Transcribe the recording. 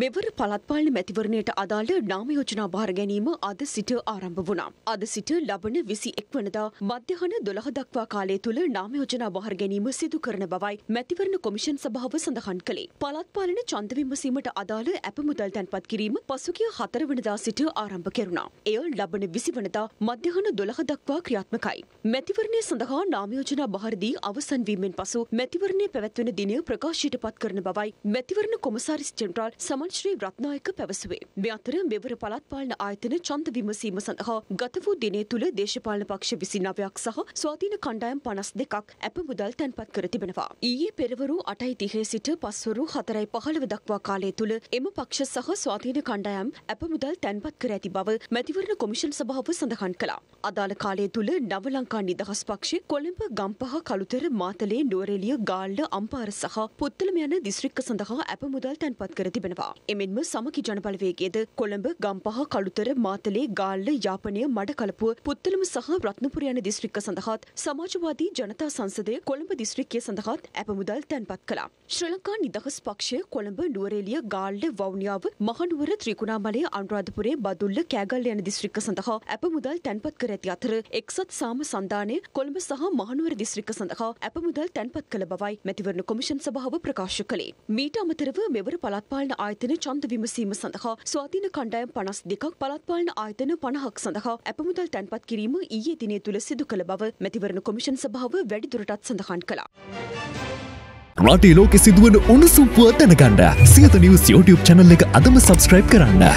මෙවර පළත්පාලන මැතිවරණයට අදාළ නාම යෝජනා භාර ගැනීම අද සිට ආරම්භ වුණා. අද සිට ලබන 21 වනදා මධ්‍යහන 12 දක්වා කාලය තුල නාම යෝජනා භාර ගැනීම සිදු කරන බවයි මැතිවරණ කොමිෂන් සභාව සඳහන් කළේ. පළත්පාලන ඡන්ද විමසීමට අදාළ ඇප මුදල් තැන්පත් කිරීම පසුගිය 4 වනදා සිට ආරම්භ කෙරුණා. එය ලබන 20 වනදා මධ්‍යහන 12 දක්වා ක්‍රියාත්මකයි. මැතිවරණය සඳහා නාම යෝජනා භාර දී අවසන් වීමෙන් පසු මැතිවරණය පැවැත්වෙන දිනය ප්‍රකාශයට පත් කරන බවයි මැතිවරණ කොමසාරිස් ජෙනරාල් සමන් ශ්‍රී රත්නායක පැවසුවේ. මේ අතර මෙවර පළාත් පාලන ආයතන ඡන්ද විමසීම සඳහා ගත වූ දිනේ තුල දේශපාලන පක්ෂ 29ක් සහ ස්වාධීන කණ්ඩායම් 52ක් අප මුදල් තැන්පත් කර තිබෙනවා. ඊයේ පෙරවරු 8:30 සිට පස්වරු 4:15 දක්වා කාලය තුල එම පක්ෂ සහ ස්වාධීන කණ්ඩායම් අප මුදල් තැන්පත් කර ඇති බව මැතිවරණ කොමිෂන් සභාව සඳහන් කළා. අදාළ කාලය තුල නව ලංකා නිදහස් පක්ෂය කොළඹ ගම්පහ කළුතර මාතලේ නුවරඑළිය ගාල්ල අම්පාර සහ පුත්තලම යන දිස්ත්‍රික්ක සඳහා අප මුදල් තැන්පත් කර තිබෙනවා. පවා. එමෙන්ම සමකි ජනබලවේගේද කොළඹ ගම්පහ කළුතර මාතලේ ගාල්ල යාපනය මඩ කලපුව පුත්තලම සහ රත්නපුර යන දිස්ත්‍රික්ක සඳහාත් සමාජවාදී ජනතා සංසදය කොළඹ දිස්ත්‍රික්කය සඳහාත් ඇපමුදල් තැන්පත් කළා. ශ්‍රී ලංකා නිදහස් පක්ෂය කොළඹ නුවරඑළිය ගාල්ල වවුනියාව මහනුවර ත්‍රිකුණාමලය අනුරාධපුරේ බදුල්ල කෑගල්ල යන දිස්ත්‍රික්ක සඳහා ඇපමුදල් තැන්පත් කර ඇති අතර එක්සත් සාම සන්ධානය කොළඹ සහ මහනුවර දිස්ත්‍රික්ක සඳහා ඇපමුදල් තැන්පත් කළ බවයි මැතිවරණ කොමිෂන් සභාව ප්‍රකාශ කළේ. මීට අමතරව මෙවර පළාත් පාලන ආයතන ආයතන ඡන්ද විමසීම සඳහා ස්වාධීන කණ්ඩායම් 52ක් පළාත්පාලන ආයතන 50ක් සඳහා අපමුදල් තැන්පත් කිරීම ඊයේ දිනේ තුල සිදු කළ බව මැතිවරණ කොමිෂන් සභාව වැඩිදුරටත් සඳහන් කළා. රටේ ලෝකෙ සිදුවන උණුසුම් පුව දැනගන්න සියත නිවුස් YouTube channel එක අදම subscribe කරන්න.